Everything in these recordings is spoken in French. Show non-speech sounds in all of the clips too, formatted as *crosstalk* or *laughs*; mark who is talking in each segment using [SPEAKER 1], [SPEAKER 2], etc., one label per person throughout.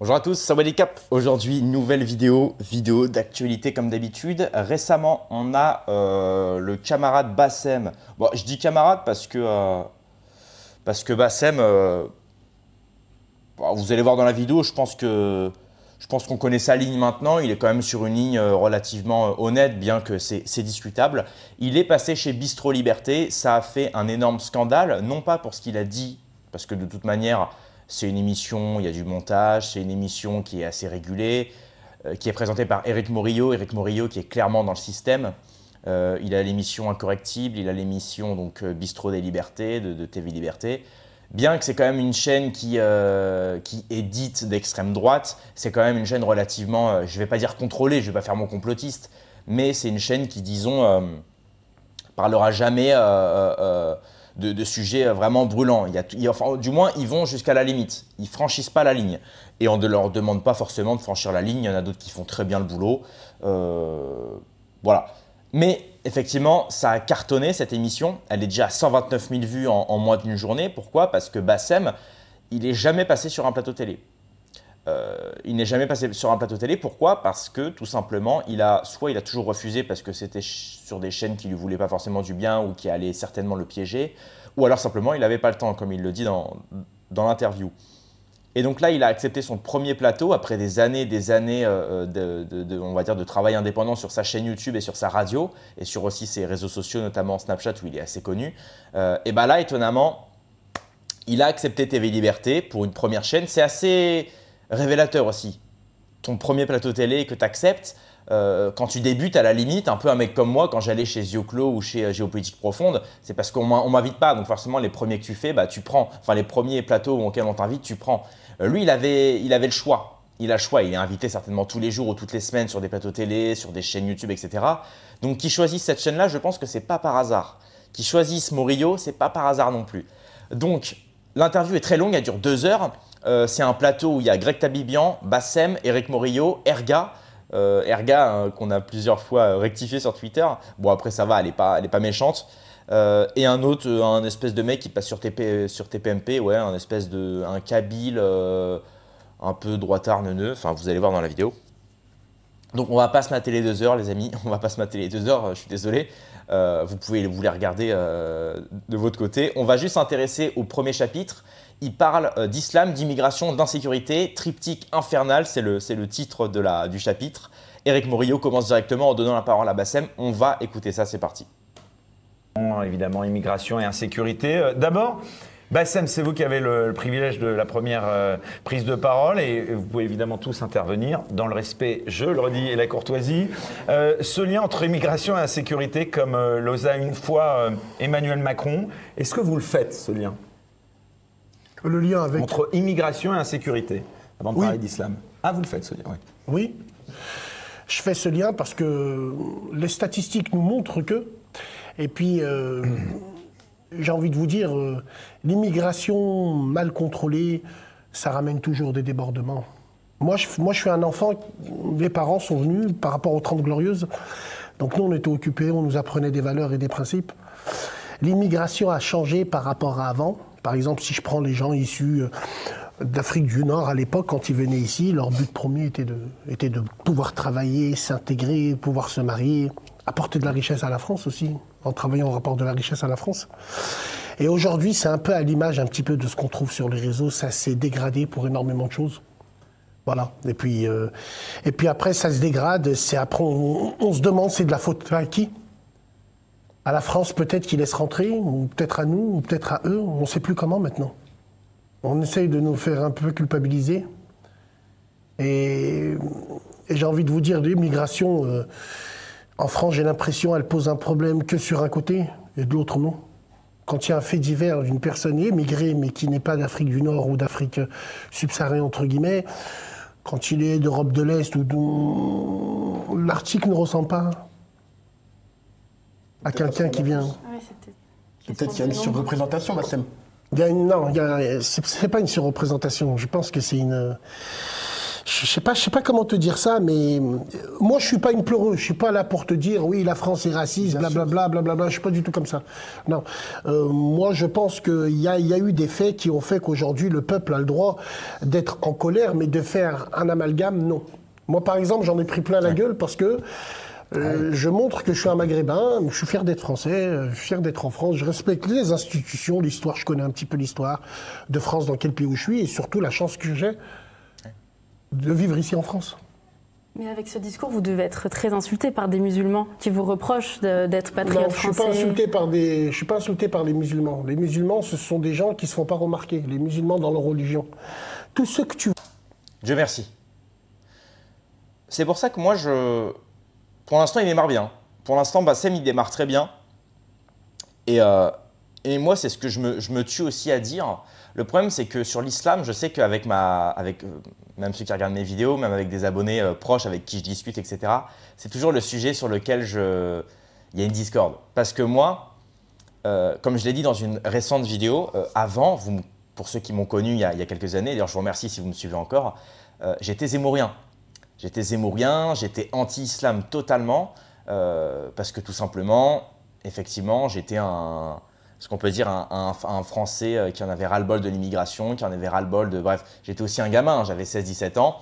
[SPEAKER 1] Bonjour à tous, ça va les Cap. Aujourd'hui, nouvelle vidéo, vidéo d'actualité comme d'habitude. Récemment, on a euh, le camarade Bassem. Bon, je dis camarade parce que euh, parce que Bassem, euh, vous allez voir dans la vidéo, je pense que je pense qu'on connaît sa ligne maintenant. Il est quand même sur une ligne relativement honnête, bien que c'est discutable. Il est passé chez Bistro Liberté. Ça a fait un énorme scandale, non pas pour ce qu'il a dit, parce que de toute manière c'est une émission, il y a du montage, c'est une émission qui est assez régulée, euh, qui est présentée par Eric Morillo. Eric Morillo qui est clairement dans le système. Euh, il a l'émission Incorrectible, il a l'émission donc euh, Bistrot des Libertés, de, TV Liberté. Bien que c'est quand même une chaîne qui, qui est dite d'extrême droite, c'est quand même une chaîne relativement, je ne vais pas dire contrôlée, je ne vais pas faire mon complotiste, mais c'est une chaîne qui, disons, parlera jamais de, sujets euh, vraiment brûlants. Il enfin, du moins, ils vont jusqu'à la limite. Ils franchissent pas la ligne. Et on ne leur demande pas forcément de franchir la ligne. Il y en a d'autres qui font très bien le boulot. Euh, voilà. Mais effectivement, ça a cartonné cette émission. Elle est déjà à 129 000 vues en, moins d'une journée. Pourquoi Parce que Bassem, il est jamais passé sur un plateau télé. Euh, il n'est jamais passé sur un plateau télé. Pourquoi Parce que tout simplement, il a soit il a toujours refusé parce que c'était sur des chaînes qui lui voulaient pas forcément du bien ou qui allaient certainement le piéger, ou alors simplement il n'avait pas le temps, comme il le dit dans, l'interview. Et donc là, il a accepté son premier plateau après des années, des années euh, euh, de, on va dire, de travail indépendant sur sa chaîne YouTube et sur sa radio et sur aussi ses réseaux sociaux, notamment Snapchat où il est assez connu. et bah là, étonnamment, il a accepté TV Liberté pour une première chaîne. C'est assez révélateur aussi. Ton premier plateau télé que tu acceptes, euh, quand tu débutes, à la limite, un peu un mec comme moi, quand j'allais chez Zioclo ou chez euh, Géopolitique Profonde, c'est parce qu'on m'invite pas. Donc forcément, les premiers que tu fais, bah, tu prends. Enfin, les premiers plateaux auxquels on t'invite, tu prends. Euh, lui, il avait, le choix. Il a le choix. Il est invité certainement tous les jours ou toutes les semaines sur des plateaux télé, sur des chaînes YouTube, etc. Donc, qui choisissent cette chaîne-là, je pense que c'est pas par hasard. Qui choisissent Morillo, c'est pas par hasard non plus. Donc, l'interview est très longue, elle dure deux heures. Euh, c'est un plateau où il y a Greg Tabibian, Bassem, Eric Morillo, Erga. Euh, Erga, hein, qu'on a plusieurs fois euh, rectifié sur Twitter. Bon, après, ça va, elle n'est pas, méchante. et un autre, un espèce de mec qui passe sur, TP, sur TPMP, ouais, un espèce de. un kabyle un peu droitard, neuneux. Enfin, vous allez voir dans la vidéo. Donc, on va pas se mater les deux heures, les amis. *laughs* On va pas se mater les deux heures, je suis désolé. Euh, vous pouvez vous les regarder euh, de votre côté. On va juste s'intéresser au premier chapitre. Il parle euh, d'islam, d'immigration, d'insécurité, triptyque infernal, c'est le, titre de la, du chapitre. Eric Morillo commence directement en donnant la parole à Bassem.
[SPEAKER 2] On va écouter ça, c'est parti. Évidemment, immigration et insécurité. D'abord, Bassem, c'est vous qui avez le, privilège de la première euh, prise de parole et vous pouvez évidemment tous intervenir dans le respect, je le redis, et la courtoisie. Euh, ce lien entre immigration et insécurité, comme euh, l'osa une fois Emmanuel Macron, est-ce que vous le faites, ce lien Le lien avec... Entre immigration et insécurité, avant de parler d'islam. Ah, vous le faites, ce lien, oui. Oui. Je fais ce lien parce que les
[SPEAKER 3] statistiques nous montrent que... Et puis j'ai envie de vous dire, euh, l'immigration mal contrôlée, ça ramène toujours des débordements. Moi je, moi, je suis un enfant, mes parents sont venus par rapport aux 30 Glorieuses. Donc nous, on était occupés, on nous apprenait des valeurs et des principes. L'immigration a changé par rapport à avant. Par exemple, si je prends les gens issus euh, d'Afrique du Nord à l'époque, quand ils venaient ici, leur but premier était de, était de pouvoir travailler, s'intégrer, pouvoir se marier, apporter de la richesse à la France aussi en travaillant au rapport de la richesse à la France. Et aujourd'hui, c'est un peu à l'image un petit peu de ce qu'on trouve sur les réseaux. Ça s'est dégradé pour énormément de choses. Voilà. Et puis, euh, et puis après, ça se dégrade. C'est après, on, se demande, c'est de la faute à qui À la France, peut-être qu'ils laissent rentrer, ou peut-être à nous, ou peut-être à eux. On ne sait plus comment maintenant. On essaye de nous faire un peu culpabiliser. Et, j'ai envie de vous dire, l'immigration. Euh, en France, j'ai l'impression elle pose un problème que sur un côté et de l'autre non. Quand il y a un fait divers d'une personne émigrée mais qui n'est pas d'Afrique du Nord ou d'Afrique subsaharienne entre guillemets, quand il est d'Europe de l'Est ou d'où l'article ne ressent pas à quelqu'un qui vient. Peut-être qu'il y a une surreprésentation, Bassem. Non, ce n'est pas une surreprésentation. Je pense que c'est une je sais pas, je sais pas comment te dire ça, mais euh, moi je suis pas une pleureuse, je suis pas là pour te dire oui la France est raciste, blablabla, blablabla. Je suis pas du tout comme ça. Non, euh, moi je pense qu'il y a, eu des faits qui ont fait qu'aujourd'hui le peuple a le droit d'être en colère, mais de faire un amalgame, non. Moi par exemple j'en ai pris plein la gueule parce que euh, je montre que je suis un Maghrébin, je suis fier d'être français, je suis fier d'être en France, je respecte les institutions, l'histoire, je connais un petit peu l'histoire de France, dans quel pays où je suis, et surtout la chance que j'ai de vivre ici en France.
[SPEAKER 2] Mais avec ce discours, vous devez être très insulté par des musulmans qui vous reprochent d'être patriote non, je Suis pas insulté
[SPEAKER 3] par des, je suis pas insulté par les musulmans. Les musulmans, ce sont des gens qui se font pas remarquer. Les musulmans dans leur religion. Tout ce que tu. Dieu
[SPEAKER 1] merci. C'est pour ça que moi, je. Pour l'instant, il démarre bien. Pour l'instant, Bassem, il démarre très bien. Et, euh, Et moi, c'est ce que je me... je me, tue aussi à dire. Le problème, c'est que sur l'islam, je sais qu'avec ma, avec, euh, même ceux qui regardent mes vidéos, même avec des abonnés euh, proches avec qui je discute, etc., c'est toujours le sujet sur lequel je, il y a une discorde. Parce que moi, euh, comme je l'ai dit dans une récente vidéo, avant, pour ceux qui m'ont connu il y, il y, a, quelques années, d'ailleurs je vous remercie si vous me suivez encore, j'étais zémourien. J'étais zémourien, j'étais anti-islam totalement, parce que tout simplement, effectivement, j'étais un, ce qu'on peut dire un, un, Français euh, qui en avait ras-le-bol de l'immigration, qui en avait ras-le-bol de... Bref, j'étais aussi un gamin, hein, j'avais 16-17 ans.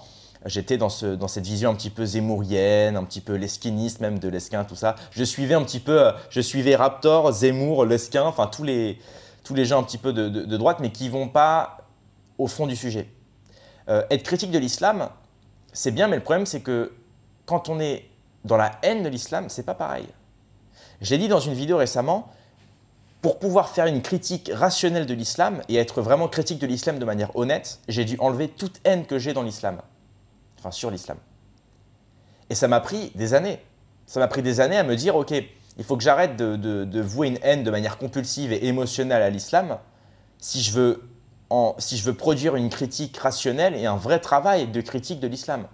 [SPEAKER 1] J'étais dans, cette vision un petit peu zémourienne, un petit peu lesquiniste même de Lesquin, tout ça. Je suivais un petit peu, euh, je suivais Raptor, Zemmour, Lesquin, enfin tous les, gens un petit peu de, droite, mais qui vont pas au fond du sujet. Euh, être critique de l'islam, c'est bien, mais le problème c'est que quand on est dans la haine de l'islam, c'est pas pareil. J'ai dit dans une vidéo récemment, pour pouvoir faire une critique rationnelle de l'islam et être vraiment critique de l'islam de manière honnête, j'ai dû enlever toute haine que j'ai dans l'islam. Enfin, sur l'islam. Et ça m'a pris des années. Ça m'a pris des années à me dire, ok, il faut que j'arrête de, vouer une haine de manière compulsive et émotionnelle à l'islam si, si je veux produire une critique rationnelle et un vrai travail de critique de l'islam.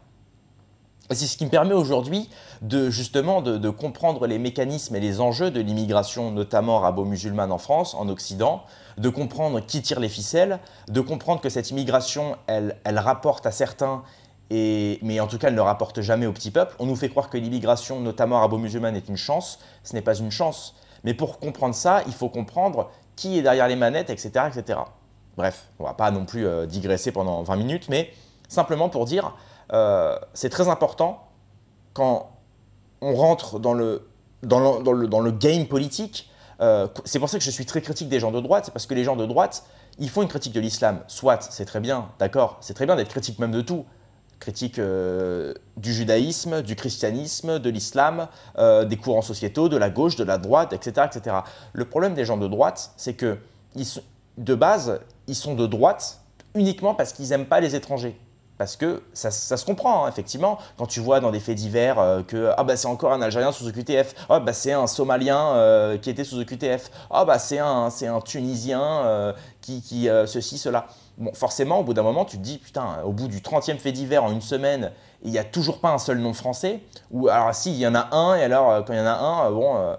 [SPEAKER 1] C'est ce qui me permet aujourd'hui de justement de, comprendre les mécanismes et les enjeux de l'immigration, notamment arabo-musulmane en France, en Occident, de comprendre qui tire les ficelles, de comprendre que cette immigration, elle, rapporte à certains, et, mais en tout cas, elle ne rapporte jamais au petit peuple. On nous fait croire que l'immigration, notamment arabo-musulmane, est une chance. Ce n'est pas une chance. Mais pour comprendre ça, il faut comprendre qui est derrière les manettes, etc. etc. Bref, on ne va pas non plus euh, digresser pendant 20 minutes, mais simplement pour dire euh, c'est très important quand on rentre dans le, dans le, game politique. Euh, c'est pour ça que je suis très critique des gens de droite, c'est parce que les gens de droite, ils font une critique de l'islam. Soit, c'est très bien, d'accord, c'est très bien d'être critique même de tout. Critique euh, du judaïsme, du christianisme, de l'islam, des courants sociétaux, de la gauche, de la droite, etc. etc. Le problème des gens de droite, c'est que, de base, ils sont de droite uniquement parce qu'ils n'aiment pas les étrangers. Parce que ça, se comprend, hein, effectivement, quand tu vois dans des faits divers euh, que ah bah, c'est encore un Algérien sous OQTF, ah bah, c'est un Somalien euh, qui était sous OQTF, ah bah, c'est un, un Tunisien euh, qui, qui ceci, cela. Bon, forcément, au bout d'un moment, tu te dis, putain, au bout du 30e fait divers en une semaine, il n'y a toujours pas un seul nom français, ou alors si, il y en a un, et alors quand il y en a un, bon,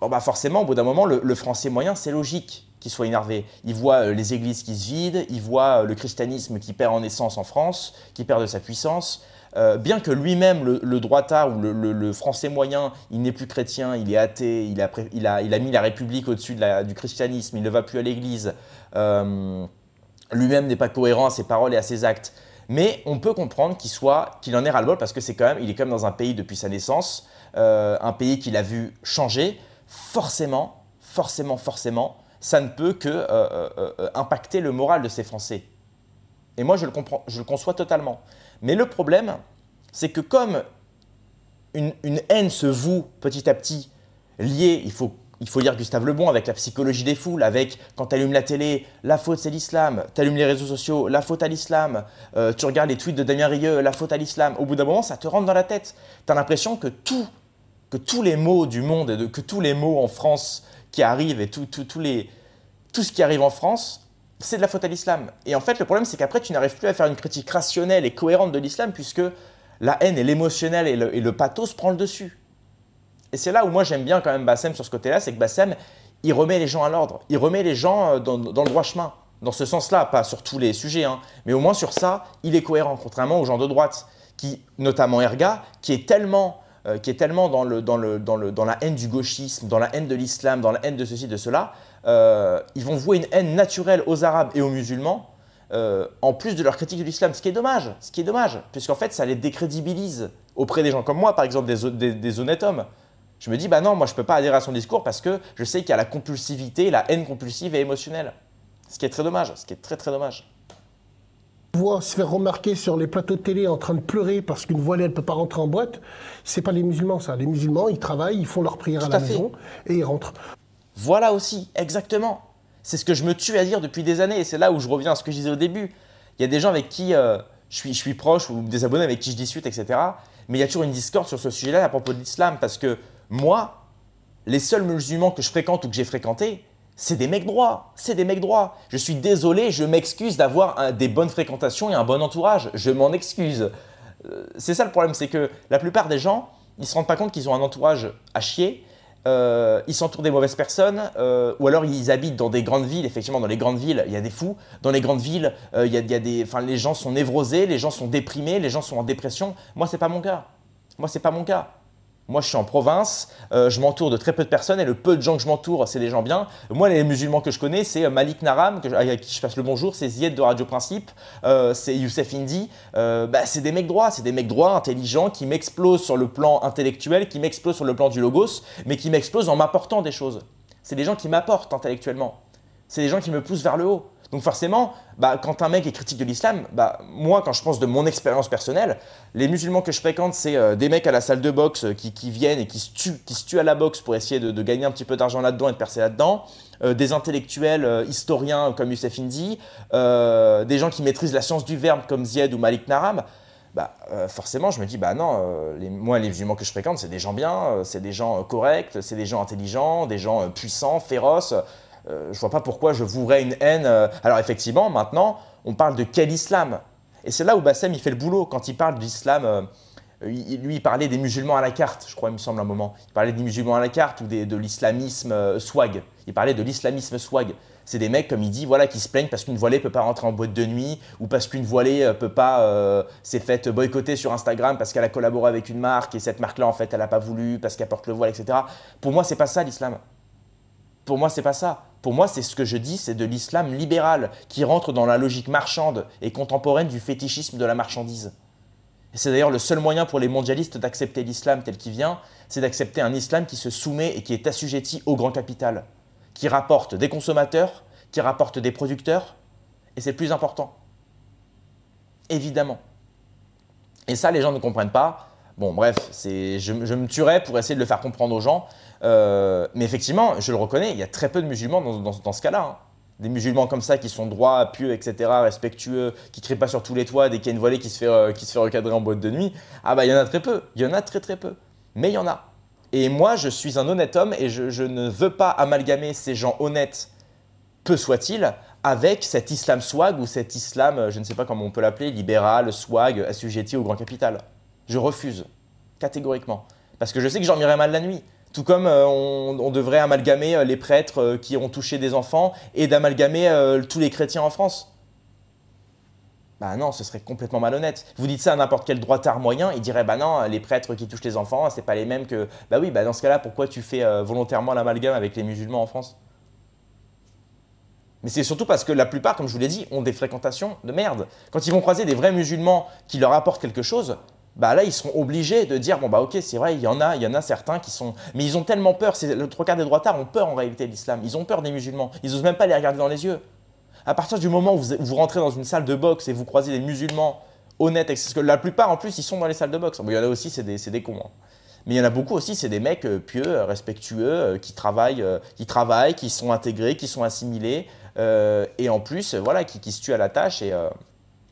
[SPEAKER 1] bon bah, forcément, au bout d'un moment, le français moyen, c'est logique qu'il soit énervé. Il voit euh, les églises qui se vident, il voit euh, le christianisme qui perd en essence en France, qui perd de sa puissance. Euh, bien que lui-même, le, le droitard ou le, français moyen, il n'est plus chrétien, il est athée, il a, mis la République au-dessus du christianisme, il ne va plus à l'église, lui-même n'est pas cohérent à ses paroles et à ses actes. Mais on peut comprendre qu'il soit, qu'il en est ras-le-bol parce que c'est quand même, il est quand même dans un pays depuis sa naissance, un pays qu'il a vu changer. Forcément, forcément, forcément, ça ne peut que euh, euh, euh, impacter le moral de ces Français. Et moi, je le, comprends, je le conçois totalement. Mais le problème, c'est que comme une, haine se voue petit à petit, liée, il faut, il faut lire Gustave Lebon, avec la psychologie des foules, avec quand allumes la télé, la faute c'est l'islam, tu allumes les réseaux sociaux, la faute à l'islam, tu regardes les tweets de Damien Rieu, la faute à l'islam, au bout d'un moment ça te rentre dans la tête. Tu as l'impression que tout, que tous les mots du monde, que tous les mots en France qui arrive et tout, tout, les, tout ce qui arrive en France, c'est de la faute à l'islam. Et en fait, le problème, c'est qu'après, tu n'arrives plus à faire une critique rationnelle et cohérente de l'islam, puisque la haine et l'émotionnel et le, et le pathos prend le dessus. Et c'est là où moi j'aime bien quand même Bassem sur ce côté-là, c'est que Bassem, il remet les gens à l'ordre, il remet les gens euh, dans, dans, le droit chemin, dans ce sens-là, pas sur tous les sujets, hein, mais au moins sur ça, il est cohérent, contrairement aux gens de droite, qui, notamment Erga, qui est tellement euh, qui est tellement dans, le, dans, le, le, dans la haine du gauchisme, dans la haine de l'islam, dans la haine de ceci, de cela, euh, ils vont vouer une haine naturelle aux Arabes et aux musulmans, euh, en plus de leur critique de l'islam, ce qui est dommage, ce qui est dommage, puisqu'en fait, ça les décrédibilise auprès des gens comme moi, par exemple, des, des, honnêtes hommes. Je me dis, bah non, moi, je ne peux pas adhérer à son discours parce que je sais qu'il y a la compulsivité, la haine compulsive et émotionnelle. Ce qui est très dommage, ce qui est très très dommage
[SPEAKER 3] voir se faire remarquer sur les plateaux de télé en train de pleurer parce qu'une voilée elle peut pas rentrer en boîte, c'est pas les musulmans ça. Les musulmans ils travaillent, ils font leur prière à la maison et ils rentrent. Voilà aussi, exactement. C'est ce que je me tue
[SPEAKER 1] à dire depuis des années et c'est là où je reviens à ce que je disais au début. Il y a des gens avec qui euh, je, suis, je suis proche ou des abonnés avec qui je discute, etc. Mais il y a toujours une discorde sur ce sujet-là à propos de l'islam parce que moi, les seuls musulmans que je fréquente ou que j'ai fréquentés, c'est des mecs droits, c'est des mecs droits. Je suis désolé, je m'excuse d'avoir des bonnes fréquentations et un bon entourage, je m'en excuse. Euh, c'est ça le problème, c'est que la plupart des gens, ils se rendent pas compte qu'ils ont un entourage à chier, euh, ils s'entourent des mauvaises personnes, euh, ou alors ils habitent dans des grandes villes. Effectivement, dans les grandes villes, il y a des fous. Dans les grandes villes, il y, a, des, enfin, les gens sont névrosés, les gens sont déprimés, les gens sont en dépression. Moi, c'est pas mon cas. Moi, c'est pas mon cas. Moi, je suis en province, euh, je m'entoure de très peu de personnes et le peu de gens que je m'entoure, c'est des gens bien. Moi, les musulmans que je connais, c'est euh, Malik Naram, à qui je passe le bonjour, c'est Zied de Radio Principe, euh, c'est Youssef Indy. Bah, c'est des mecs droits, c'est des mecs droits, intelligents, qui m'explosent sur le plan intellectuel, qui m'explosent sur le plan du logos, mais qui m'explosent en m'apportant des choses. C'est des gens qui m'apportent intellectuellement. C'est des gens qui me poussent vers le haut. Donc forcément, bah, quand un mec est critique de l'islam, bah, moi, quand je pense de mon expérience personnelle, les musulmans que je fréquente, c'est euh, des mecs à la salle de boxe euh, qui, viennent et qui se, tuent, à la boxe pour essayer de, gagner un petit peu d'argent là-dedans et de percer là-dedans. Euh, des intellectuels historiens comme Youssef Indi, des gens qui maîtrisent la science du verbe comme Zied ou Malik Naram. Bah, forcément, je me dis, bah non, les, moi, les musulmans que je fréquente, c'est des gens bien, c'est des gens corrects, c'est des gens intelligents, des gens puissants, féroces. Euh, je vois pas pourquoi je vouerais une haine. Euh, alors effectivement, maintenant, on parle de quel islam Et c'est là où Bassem, il fait le boulot quand il parle d'islam euh, lui, il parlait des musulmans à la carte, je crois, il me semble, un moment. Il parlait des musulmans à la carte ou de l'islamisme swag. Il parlait de l'islamisme swag. C'est des mecs, comme il dit, voilà, qui se plaignent parce qu'une voilée peut pas rentrer en boîte de nuit ou parce qu'une voilée peut pas s'est faite boycotter sur Instagram parce qu'elle a collaboré avec une marque et cette marque-là, en fait, elle n'a pas voulu parce qu'elle porte le voile, etc. Pour moi, c'est pas ça l'islam. Pour moi, c'est pas ça. Pour moi, c'est ce que je dis, c'est de l'islam libéral qui rentre dans la logique marchande et contemporaine du fétichisme de la marchandise. C'est d'ailleurs le seul moyen pour les mondialistes d'accepter l'islam tel qu'il vient, c'est d'accepter un islam qui se soumet et qui est assujetti au grand capital, qui rapporte des consommateurs, qui rapporte des producteurs, et c'est plus important. Évidemment. Et ça, les gens ne comprennent pas. Bon, bref, je, je me tuerais pour essayer de le faire comprendre aux gens, euh, mais effectivement, je le reconnais, il y a très peu de musulmans dans, dans, ce cas-là. Hein. Des musulmans comme ça qui sont droits, pieux, etc., respectueux, qui crient pas sur tous les toits dès qu'il a une voilée qui se fait, euh, qui se fait recadrer en boîte de nuit. Ah bah il y en a très peu, il y en a très très peu. Mais il y en a. Et moi, je suis un honnête homme et je, ne veux pas amalgamer ces gens honnêtes, peu soit-il, avec cet islam swag ou cet islam, euh, je ne sais pas comment on peut l'appeler, libéral, swag, assujetti au grand capital. Je refuse, catégoriquement. Parce que je sais que j'en m'irai mal la nuit. Tout comme euh, on, devrait amalgamer euh, les prêtres euh, qui ont touché des enfants et d'amalgamer tous les chrétiens en France. Bah non, ce serait complètement malhonnête. Vous dites ça à n'importe quel droitard moyen, il dirait bah non, les prêtres qui touchent les enfants, c'est pas les mêmes que. Bah oui, bah dans ce cas-là, pourquoi tu fais volontairement l'amalgame avec les musulmans en France mais c'est surtout parce que la plupart, comme je vous l'ai dit, ont des fréquentations de merde. Quand ils vont croiser des vrais musulmans qui leur apportent quelque chose, bah là, ils seront obligés de dire, bon, bah ok, c'est vrai, il y en a, il y en a certains qui sont... Mais ils ont tellement peur, le trois quarts des droitards ont peur en réalité de l'islam, ils ont peur des musulmans, ils n'osent même pas les regarder dans les yeux. À partir du moment où vous, rentrez dans une salle de boxe et vous croisez des musulmans honnêtes, parce que la plupart en plus, ils sont dans les salles de boxe, il y en a aussi, c'est des, des, cons. Hein. Mais il y en a beaucoup aussi, c'est des mecs euh, pieux, euh, respectueux, euh, qui travaillent, qui travaillent, qui sont intégrés, qui sont assimilés, et en plus, voilà, qui, se tuent à la tâche et...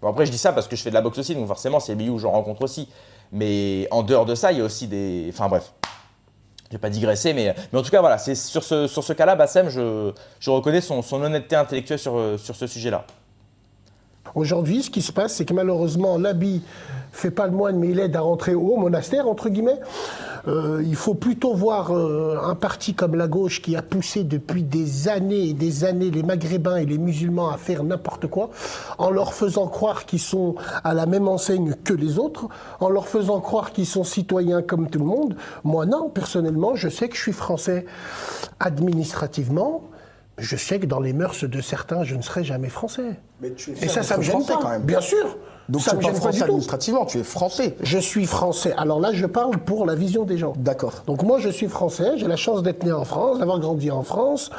[SPEAKER 1] Bon, après, je dis ça parce que je fais de la boxe aussi, donc forcément, c'est les où je rencontre aussi. Mais en dehors de ça, il y a aussi des. Enfin, bref. Je vais pas digresser, mais, mais en tout cas, voilà, c'est sur ce, sur ce cas-là, Bassem, je, reconnais son, honnêteté intellectuelle sur euh, ce sujet-là.
[SPEAKER 3] Aujourd'hui, ce qui se passe, c'est que malheureusement, l'habit fait pas le moine, mais il aide à rentrer au monastère, entre guillemets. Euh, il faut plutôt voir euh, un parti comme la gauche qui a poussé depuis des années et des années les Maghrébins et les musulmans à faire n'importe quoi, en leur faisant croire qu'ils sont à la même enseigne que les autres, en leur faisant croire qu'ils sont citoyens comme tout le monde. Moi, non, personnellement, je sais que je suis français administrativement je sais que dans les mœurs de certains, je ne serai jamais français. Mais tu es Et ça, ça me Quand même. Bien sûr. Donc ça tu me pas français administrativement, tu es français. Je suis français. Alors là, je parle pour la vision des gens. D'accord. Donc moi, je suis français. J'ai la chance d'être né en France, d'avoir grandi en France.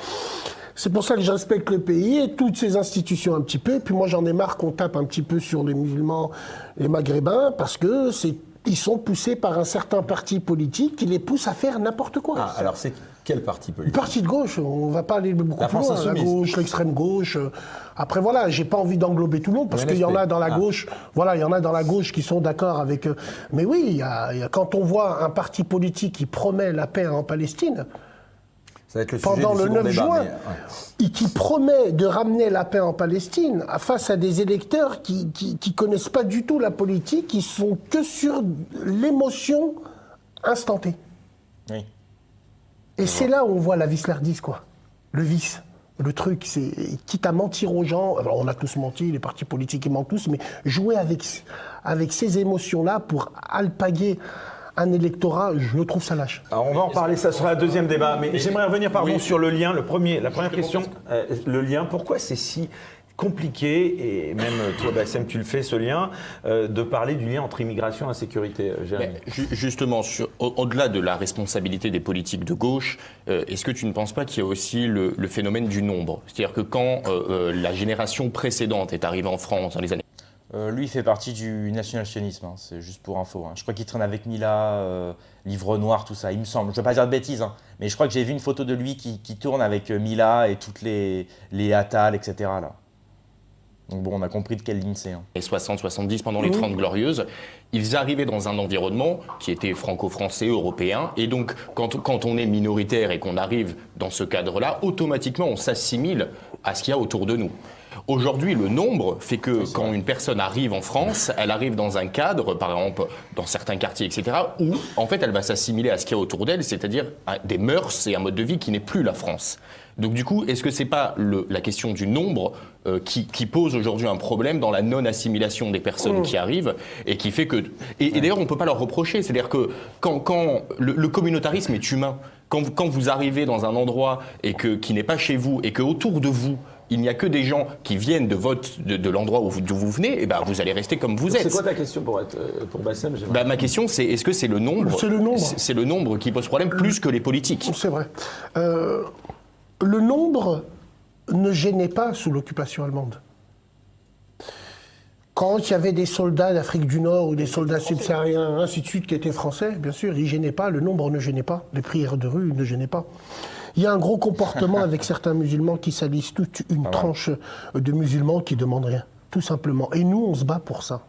[SPEAKER 3] C'est pour ça que j'inspecte le pays et toutes ses institutions un petit peu. puis moi, j'en ai marre qu'on tape un petit peu sur les musulmans, les maghrébins, parce que c'est ils sont poussés par un certain parti politique qui les pousse à faire n'importe quoi. Ah,
[SPEAKER 2] alors c'est parti politique
[SPEAKER 3] Le parti de gauche, on ne va pas aller beaucoup plus France loin. La gauche, l'extrême gauche. Euh, après voilà, j'ai pas envie d'englober tout le monde parce qu'il y en a dans la ah. gauche, voilà, il y en a dans la gauche qui sont d'accord avec. Euh, mais oui, quand on voit un parti politique qui promet la paix en Palestine,
[SPEAKER 2] pendant le 9 juin,
[SPEAKER 3] et qui promet de ramener la paix en Palestine face à des électeurs qui, qui, connaissent pas du tout la politique, qui sont que sur l'émotion instantée. Oui. Et c'est là où on voit la vislardise, quoi. Le vice. Le truc, c'est quitte à mentir aux gens, on a tous menti, les partis politiques ils mentent tous, mais jouer avec, avec ces émotions-là pour alpaguer un électorat, je trouve ça lâche.
[SPEAKER 2] Alors on va en parler, ça sera le deuxième débat, mais, j'aimerais revenir pardon sur le lien, le premier, la première question, euh, le lien, pourquoi c'est si compliqué, et même euh, toi, Bassem, tu le fais, ce lien, euh, de parler du lien entre immigration et sécurité, euh, ben,
[SPEAKER 4] justement, au-delà de la responsabilité des politiques de gauche, est-ce que tu ne penses pas qu'il y a aussi le, phénomène du nombre C'est-à-dire que quand la génération précédente est arrivée en France dans les années...
[SPEAKER 1] lui, il fait partie du national hein, c'est juste pour info. Hein. Je crois qu'il traîne avec Mila, Livre Noir, tout ça, il me semble. Je ne veux pas dire de bêtises, hein, mais je crois que j'ai vu une photo de lui qui, tourne avec Mila et toutes les, les etc.
[SPEAKER 4] Là. Donc bon, on a compris de quelle ligne c'est. Hein. 60-70 pendant les 30 Glorieuses, ils arrivaient dans un environnement qui était franco-français, européen. Et donc, quand, on est minoritaire et qu'on arrive dans ce cadre-là, automatiquement, on s'assimile à ce qu'il y a autour de nous. Aujourd'hui, le nombre fait que quand une personne arrive en France, elle arrive dans un cadre, par exemple dans certains quartiers, etc., où en fait elle va s'assimiler à ce qu'il y a autour d'elle, c'est-à-dire des mœurs et un mode de vie qui n'est plus la France. Donc du coup, est-ce que c'est pas la question du nombre euh, qui, pose aujourd'hui un problème dans la non-assimilation des personnes qui oh. arrivent et qui fait que... Et, d'ailleurs, on ne peut pas leur reprocher. C'est-à-dire que quand, le, communautarisme est humain, quand, quand, vous arrivez dans un endroit et que, qui n'est pas chez vous et que autour de vous, il n'y a que des gens qui viennent de votre de, l'endroit où vous, d'où vous venez, et eh ben vous allez rester comme vous êtes. C'est quoi ta
[SPEAKER 2] question pour être euh, pour Bassem
[SPEAKER 4] bah, Ma question c'est est-ce que c'est le nombre C'est le nombre. qui pose problème plus que les politiques.
[SPEAKER 3] C'est vrai. Euh, le nombre ne gênait pas sous l'occupation allemande. Quand il y avait des soldats d'Afrique du Nord ou des soldats subsahariens, ainsi de suite, qui étaient français, bien sûr, ils gênaient pas, le nombre ne gênait pas, les prières de rue ne gênaient pas. Il y a un gros comportement *laughs* avec certains musulmans qui salissent toute une tranche de musulmans qui demandent rien, tout simplement. Et nous, on se bat pour ça.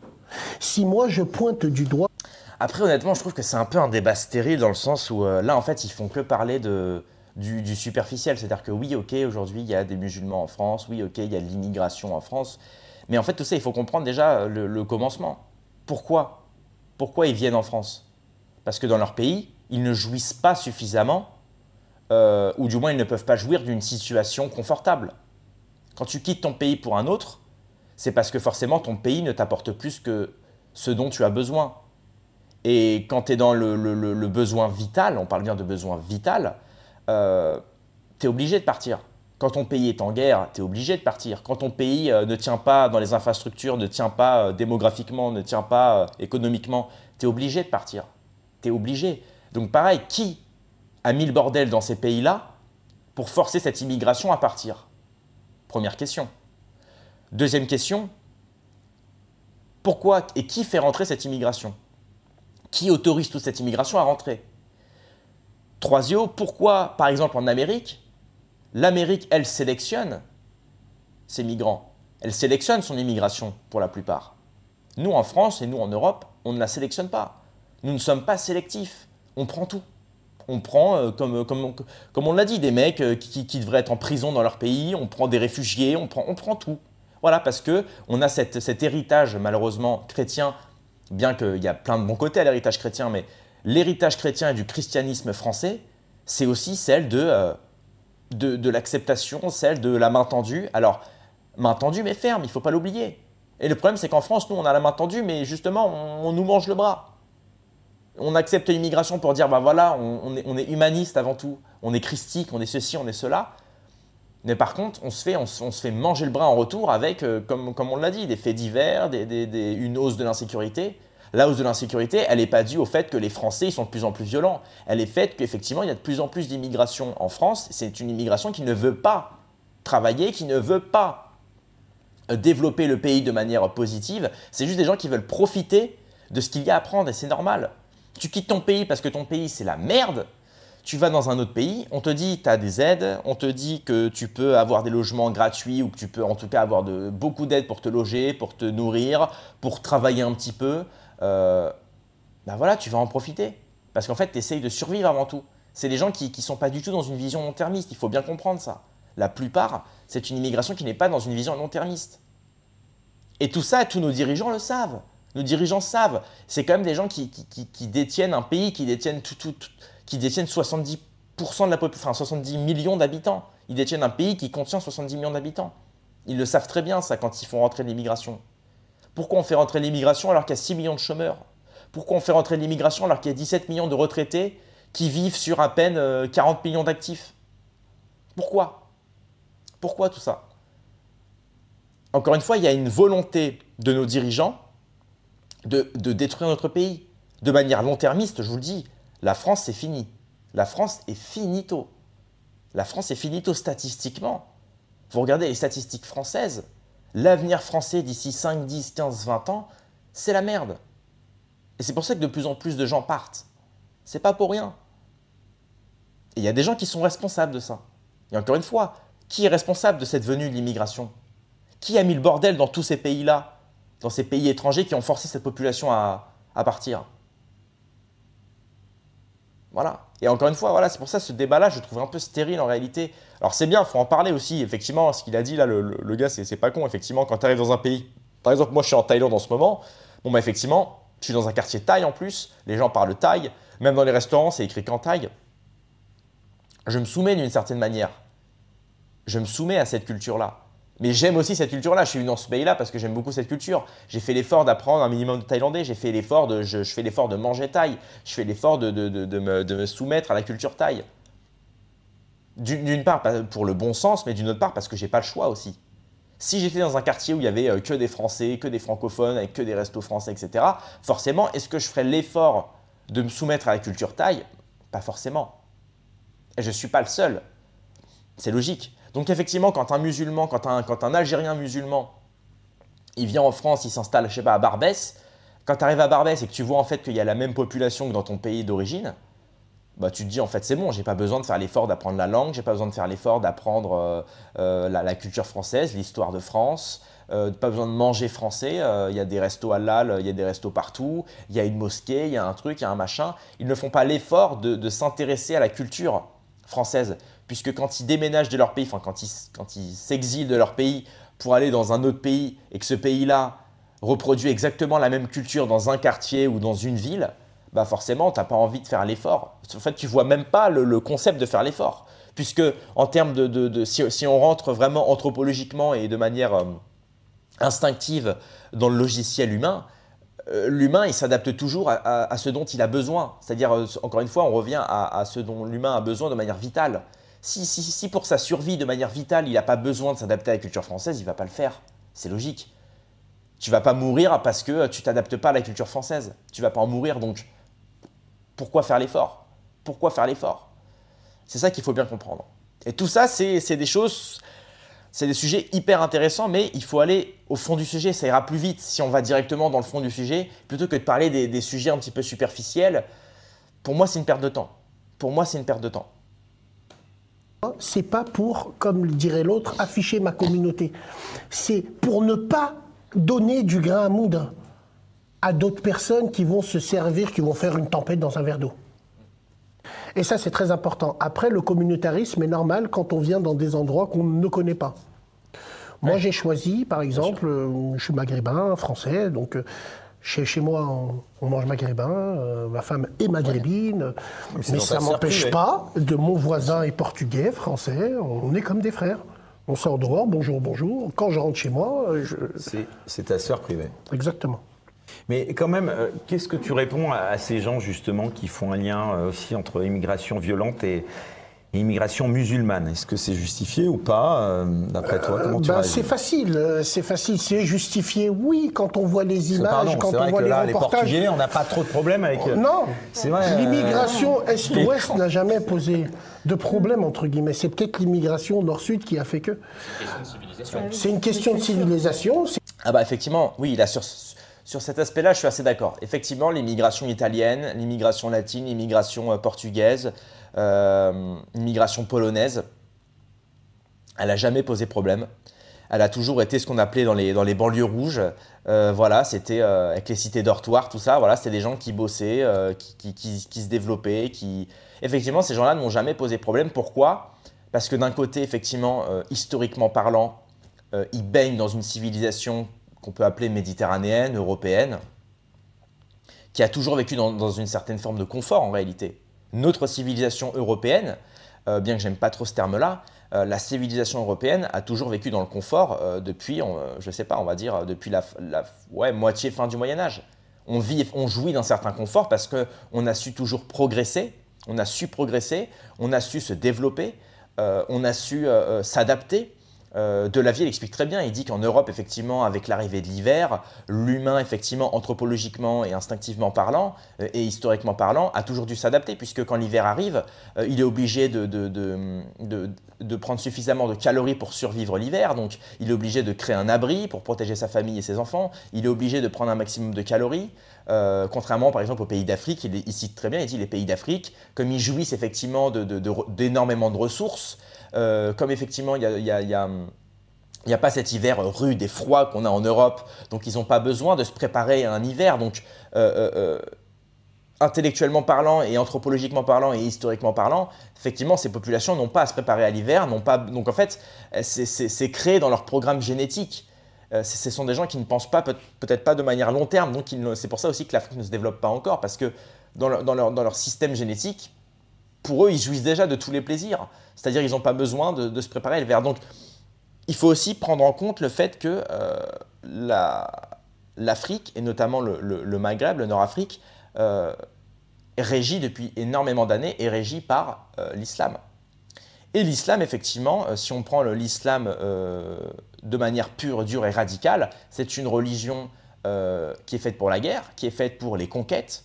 [SPEAKER 3] Si moi, je pointe du doigt...
[SPEAKER 1] Après, honnêtement, je trouve que c'est un peu un débat stérile dans le sens où, euh, là, en fait, ils font que parler de du, superficiel. C'est-à-dire que oui, ok, aujourd'hui, il y a des musulmans en France, oui, ok, il y a de l'immigration en France. Mais en fait, tout ça, il faut comprendre déjà euh, le, commencement. Pourquoi Pourquoi ils viennent en France Parce que dans leur pays, ils ne jouissent pas suffisamment, euh, ou du moins ils ne peuvent pas jouir d'une situation confortable. Quand tu quittes ton pays pour un autre, c'est parce que forcément ton pays ne t'apporte plus que ce dont tu as besoin. Et quand tu es dans le, le, besoin vital, on parle bien de besoin vital, euh, t'es tu es obligé de partir. Quand ton pays est en guerre, tu es obligé de partir. Quand ton pays euh, ne tient pas dans les infrastructures, ne tient pas euh, démographiquement, ne tient pas économiquement, tu es obligé de partir. Tu es obligé. Donc pareil, qui a mis le bordel dans ces pays-là pour forcer cette immigration à partir Première question. Deuxième question, pourquoi et qui fait rentrer cette immigration Qui autorise toute cette immigration à rentrer Troisio, pourquoi, par exemple, en Amérique, l'Amérique, elle sélectionne ses migrants Elle sélectionne son immigration, pour la plupart. Nous, en France et nous, en Europe, on ne la sélectionne pas. Nous ne sommes pas sélectifs. On prend tout. On prend, euh, comme, on, l'a dit, des mecs euh, qui, devraient être en prison dans leur pays, on prend des réfugiés, on prend, on prend tout. Voilà, parce que on a cet héritage, malheureusement, chrétien, bien qu'il y a plein de bons côtés à l'héritage chrétien, mais l'héritage chrétien et du christianisme français, c'est aussi celle euh, de, de, l'acceptation, celle de la main tendue. Alors, main tendue mais ferme, il ne faut pas l'oublier. Et le problème, c'est qu'en France, nous, on a la main tendue, mais justement, on, nous mange le bras. On accepte l'immigration pour dire, ben voilà, on, est, humaniste avant tout, on est christique, on est ceci, on est cela. Mais par contre, on se fait, on fait manger le bras en retour avec, euh, comme, comme on l'a dit, des faits divers, une hausse de l'insécurité. La hausse de l'insécurité, elle n'est pas due au fait que les Français ils sont de plus en plus violents. Elle est faite qu'effectivement, il y a de plus en plus d'immigration en France. C'est une immigration qui ne veut pas travailler, qui ne veut pas euh, développer le pays de manière positive. C'est juste des gens qui veulent profiter de ce qu'il y a à prendre et c'est normal. Tu quittes ton pays parce que ton pays c'est la merde. Tu vas dans un autre pays, on te dit tu as des aides, on te dit que tu peux avoir des logements gratuits ou que tu peux en tout cas avoir de, beaucoup d'aides pour te loger, pour te nourrir, pour travailler un petit peu, euh, ben voilà, tu vas en profiter. Parce qu'en fait, tu essayes de survivre avant tout. C'est des gens qui ne sont pas du tout dans une vision long-termiste. Il faut bien comprendre ça. La plupart, c'est une immigration qui n'est pas dans une vision long-termiste. Et tout ça, tous nos dirigeants le savent. Nos dirigeants savent. C'est quand même des gens qui, détiennent un pays, qui détiennent, tout, tout, qui détiennent 70%, de la population, enfin 70 millions d'habitants. Ils détiennent un pays qui contient 70 millions d'habitants. Ils le savent très bien, ça, quand ils font rentrer l'immigration. Pourquoi on fait rentrer l'immigration alors qu'il y a 6 millions de chômeurs Pourquoi on fait rentrer l'immigration alors qu'il y a 17 millions de retraités qui vivent sur à peine 40 euh, millions d'actifs Pourquoi Pourquoi tout ça Encore une fois, il y a une volonté de nos dirigeants de, détruire notre pays. De manière long-termiste, je vous le dis, la France, c'est fini. La France est finito. La France est finito statistiquement. Vous regardez les statistiques françaises, l'avenir français d'ici 5, 10, 15, 20 ans, c'est la merde. Et c'est pour ça que de plus en plus de gens partent. C'est pas pour rien. Et il y a des gens qui sont responsables de ça. Et encore une fois, qui est responsable de cette venue de l'immigration Qui a mis le bordel dans tous ces pays-là Dans ces pays étrangers qui ont forcé cette population à, à partir voilà. Et encore une fois, voilà, c'est pour ça ce débat-là, je trouve un peu stérile en réalité. Alors c'est bien, il faut en parler aussi. Effectivement, ce qu'il a dit là, le, gars, c'est pas con. Effectivement, quand tu arrives dans un pays, par exemple, moi je suis en Thaïlande en ce moment, bon bah effectivement, je suis dans un quartier thaï en plus, les gens parlent thaï, même dans les restaurants, c'est écrit qu'en thaï. Je me soumets d'une certaine manière. Je me soumets à cette culture-là. Mais j'aime aussi cette culture-là. Je suis venu dans ce pays-là parce que j'aime beaucoup cette culture. J'ai fait l'effort d'apprendre un minimum de thaïlandais. J'ai fait l'effort de, je, fais l'effort de manger thaï. Je fais l'effort de, me, soumettre à la culture thaï. D'une part pour le bon sens, mais d'une autre part parce que j'ai pas le choix aussi. Si j'étais dans un quartier où il y avait euh, que des Français, que des francophones, que des restos français, etc., forcément, est-ce que je ferais l'effort de me soumettre à la culture thaï Pas forcément. Et je ne suis pas le seul. C'est logique. Donc effectivement, quand un musulman, quand un, Algérien musulman, il vient en France, il s'installe, je sais pas, à Barbès, quand tu arrives à Barbès et que tu vois en fait qu'il y a la même population que dans ton pays d'origine, bah, tu te dis en fait c'est bon, j'ai pas besoin de faire l'effort d'apprendre la langue, j'ai pas besoin de faire l'effort d'apprendre euh, euh, la, culture française, l'histoire de France, euh, pas besoin de manger français, il y a des restos halal, il y a des restos partout, il y a une mosquée, il y a un truc, il y a un machin. Ils ne font pas l'effort de s'intéresser à la culture française puisque quand ils déménagent de leur pays, quand ils quand s'exilent de leur pays pour aller dans un autre pays et que ce pays-là reproduit exactement la même culture dans un quartier ou dans une ville, bah forcément, t'as pas envie de faire l'effort. En fait, tu vois même pas le, concept de faire l'effort. Puisque, en termes de. si, on rentre vraiment anthropologiquement et de manière euh, instinctive dans le logiciel humain, euh, l'humain, il s'adapte toujours à, ce dont il a besoin. C'est-à-dire, euh, encore une fois, on revient à ce dont l'humain a besoin de manière vitale. Si, pour sa survie de manière vitale, il n'a pas besoin de s'adapter à la culture française, il ne va pas le faire. C'est logique. Tu vas pas mourir parce que euh, tu t'adaptes pas à la culture française. Tu vas pas en mourir, donc pourquoi faire l'effort Pourquoi faire l'effort C'est ça qu'il faut bien comprendre. Et tout ça, c'est des choses, c'est des sujets hyper intéressants, mais il faut aller au fond du sujet. Ça ira plus vite si on va directement dans le fond du sujet, plutôt que de parler des, des sujets un petit peu superficiels. Pour moi, c'est une perte de temps. Pour moi, c'est une perte de temps
[SPEAKER 3] c'est pas pour, comme dirait l'autre, afficher ma communauté. C'est pour ne pas donner du grain à moudre à d'autres personnes qui vont se servir, qui vont faire une tempête dans un verre d'eau. Et ça, c'est très important. Après, le communautarisme est normal quand on vient dans des endroits qu'on ne connaît pas. Moi, j'ai choisi, par exemple, euh, je suis maghrébin, français, donc euh, chez, moi, on, mange maghrébin, euh, ma femme est maghrébine, mais, ça ne m'empêche pas de mon voisin est portugais, français, on est comme des frères. On sort dehors, bonjour, bonjour. Quand je rentre chez moi, euh, C'est ta sœur privée. Exactement.
[SPEAKER 2] Mais quand même, euh, qu'est-ce que tu réponds à, ces gens justement qui font un lien aussi entre immigration violente et, – L'immigration musulmane. Est-ce que c'est justifié ou pas, euh, d'après toi euh, ben, C'est
[SPEAKER 3] facile, euh, c'est facile, c'est justifié. Oui, quand on voit les images, quand on voit les reportages. Portugais, on
[SPEAKER 2] n'a pas trop de problèmes avec. Non, L'immigration *laughs* est-ouest
[SPEAKER 3] n'a jamais posé de problème entre guillemets. C'est peut-être l'immigration nord-sud qui a fait que.
[SPEAKER 1] C'est une question de
[SPEAKER 3] civilisation.
[SPEAKER 1] Ah bah effectivement, oui, il a sur sur cet aspect-là, je suis assez d'accord. Effectivement, l'immigration italienne, l'immigration latine, l'immigration portugaise. Euh, immigration polonaise. Elle n'a jamais posé problème. Elle a toujours été ce qu'on appelait dans les, dans les banlieues rouges. Euh, voilà, c'était euh, avec les cités dortoirs, tout ça. Voilà, c'était des gens qui bossaient, qui, se développaient, qui. Effectivement, ces gens-là ne m'ont jamais posé problème. Pourquoi Parce que d'un côté, effectivement, historiquement parlant, ils baignent dans une civilisation qu'on peut appeler méditerranéenne, européenne, qui a toujours vécu dans une certaine forme de confort en réalité notre civilisation européenne, euh, bien que j'aime pas trop ce terme-là, euh, la civilisation européenne a toujours vécu dans le confort euh, depuis, je ne sais pas, on va dire depuis la, moitié fin du Moyen Âge. On vit, on jouit d'un certain confort parce que on a su toujours progresser, on a su progresser, on a su se développer, on a su s'adapter. Euh, de la il explique très bien. Il dit qu'en Europe, effectivement, avec l'arrivée de l'hiver, l'humain, effectivement, anthropologiquement et instinctivement parlant, euh, et historiquement parlant, a toujours dû s'adapter, puisque quand l'hiver arrive, euh, il est obligé de, prendre suffisamment de calories pour survivre l'hiver. Donc, il est obligé de créer un abri pour protéger sa famille et ses enfants. Il est obligé de prendre un maximum de calories. contrairement, par exemple, aux pays d'Afrique, il, il, cite très bien, il dit les pays d'Afrique, comme ils jouissent effectivement d'énormément de ressources, euh, comme effectivement, il n'y a pas cet hiver rude et froid qu'on a en Europe, donc ils n'ont pas besoin de se préparer à un hiver. Donc, euh, euh, intellectuellement parlant et anthropologiquement parlant et historiquement parlant, effectivement, ces populations n'ont pas à se préparer à l'hiver, n'ont pas. Donc, en fait, c'est créé dans leur programme génétique. ce sont des gens qui ne pensent pas, peut-être pas de manière long terme. Donc, c'est pour ça aussi que l'Afrique ne se développe pas encore, parce que dans leur système génétique, pour eux, ils jouissent déjà de tous les plaisirs. C'est-à-dire, ils n'ont pas besoin de, se préparer le verre. Donc, il faut aussi prendre en compte le fait que euh, l'Afrique, et notamment le, Maghreb, le Nord-Afrique, est euh, régie depuis énormément d'années et régie par euh, l'islam. Et l'islam, effectivement, si on prend l'islam de manière pure, dure et radicale, c'est une religion qui est faite pour la guerre, qui est faite pour les conquêtes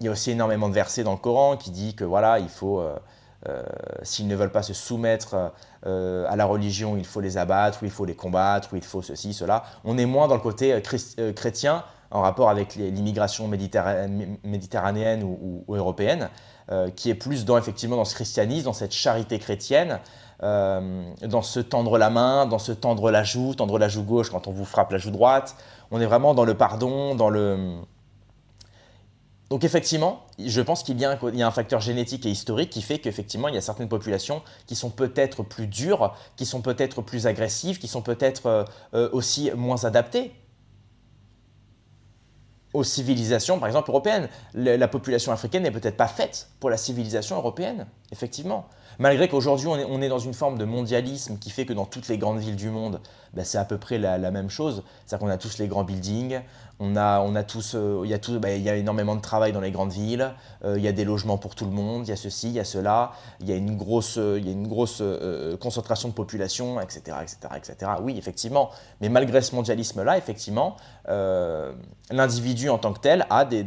[SPEAKER 1] il y a aussi énormément de versets dans le Coran qui dit que voilà, il faut, euh, euh, s'ils ne veulent pas se soumettre euh, à la religion, il faut les abattre, ou il faut les combattre, ou il faut ceci, cela. On est moins dans le côté chrétien en rapport avec l'immigration méditerranéenne ou, européenne, qui est plus dans effectivement dans ce christianisme, dans cette charité chrétienne, dans se tendre la main, dans se tendre la joue, tendre la joue gauche quand on vous frappe la joue droite. On est vraiment dans le pardon, dans le donc effectivement, je pense qu'il y, a un facteur génétique et historique qui fait qu'effectivement, il y a certaines populations qui sont peut-être plus dures, qui sont peut-être plus agressives, qui sont peut-être euh, euh, aussi moins adaptées aux civilisations, par exemple, européennes. la population africaine n'est peut-être pas faite pour la civilisation européenne, effectivement. Malgré qu'aujourd'hui, on est, dans une forme de mondialisme qui fait que dans toutes les grandes villes du monde, bah, c'est à peu près la, même chose. C'est-à-dire qu'on a tous les grands buildings, on a, on a tous, euh, il, y a tout, bah, il y a énormément de travail dans les grandes villes, euh, il y a des logements pour tout le monde, il y a ceci, il y a cela, il y a une grosse, euh, il y une grosse concentration de population, etc., etc., etc. Oui, effectivement. Mais malgré ce mondialisme-là, effectivement, l'individu en tant que tel a des,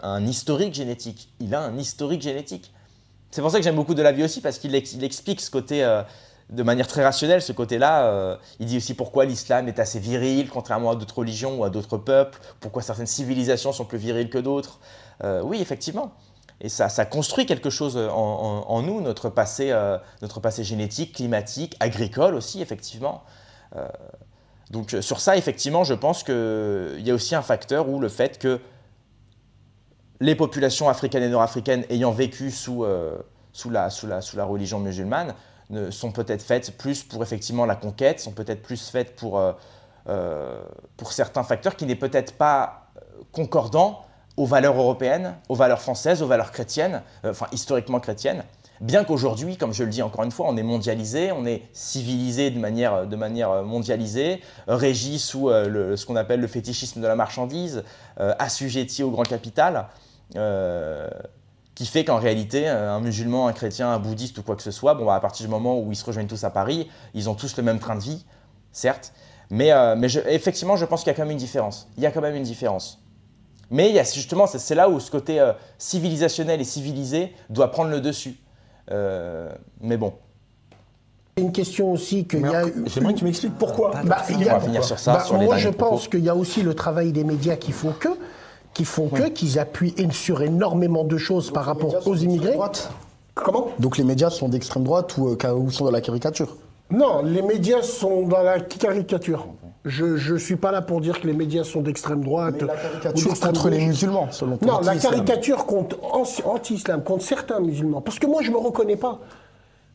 [SPEAKER 1] un historique génétique. Il a un historique génétique. C'est pour ça que j'aime beaucoup de la vie aussi, parce qu'il explique ce côté, euh, de manière très rationnelle, ce côté-là. Euh, il dit aussi pourquoi l'islam est assez viril, contrairement à d'autres religions ou à d'autres peuples, pourquoi certaines civilisations sont plus viriles que d'autres. Euh, oui, effectivement. Et ça, ça construit quelque chose en, nous, notre passé, notre passé génétique, climatique, agricole aussi, effectivement. donc sur ça, effectivement, je pense qu'il y a aussi un facteur où le fait que les populations africaines et nord-africaines ayant vécu sous, euh, sous, la, sous, la, sous la religion musulmane ne, sont peut-être faites plus pour effectivement la conquête, sont peut-être plus faites pour, euh, euh, pour certains facteurs qui n'est peut-être pas concordant aux valeurs européennes, aux valeurs françaises, aux valeurs chrétiennes, enfin historiquement chrétiennes. Bien qu'aujourd'hui, comme je le dis encore une fois, on est mondialisé, on est civilisé de manière, de manière mondialisée, régi sous le, ce qu'on appelle le fétichisme de la marchandise, euh, au grand capital. Euh, qui fait qu'en réalité, euh, un musulman, un chrétien, un bouddhiste ou quoi que ce soit, bon, bah, à partir du moment où ils se rejoignent tous à Paris, ils ont tous le même train de vie, certes, mais, euh, mais effectivement, je pense qu'il y a quand même une différence. Il y a quand même une différence. Mais il justement, c'est là où ce côté civilisationnel et civilisé doit prendre le dessus. mais bon.
[SPEAKER 3] Une question aussi qu'il y a. J'aimerais que tu m'expliques pourquoi. Bah, y a, on va finir sur ça. Bah, je pense qu'il y a aussi le travail des médias qui font que font que, qu'ils appuient sur énormément de choses par rapport aux immigrés. Comment Donc les médias sont d'extrême droite ou, euh, sont dans la caricature Non, les médias sont dans la caricature. Je ne suis pas là pour dire que les médias sont d'extrême droite. Mais la caricature contre les musulmans, selon toi. Non, la caricature contre anti-islam, contre certains musulmans. Parce que moi, je ne me reconnais pas.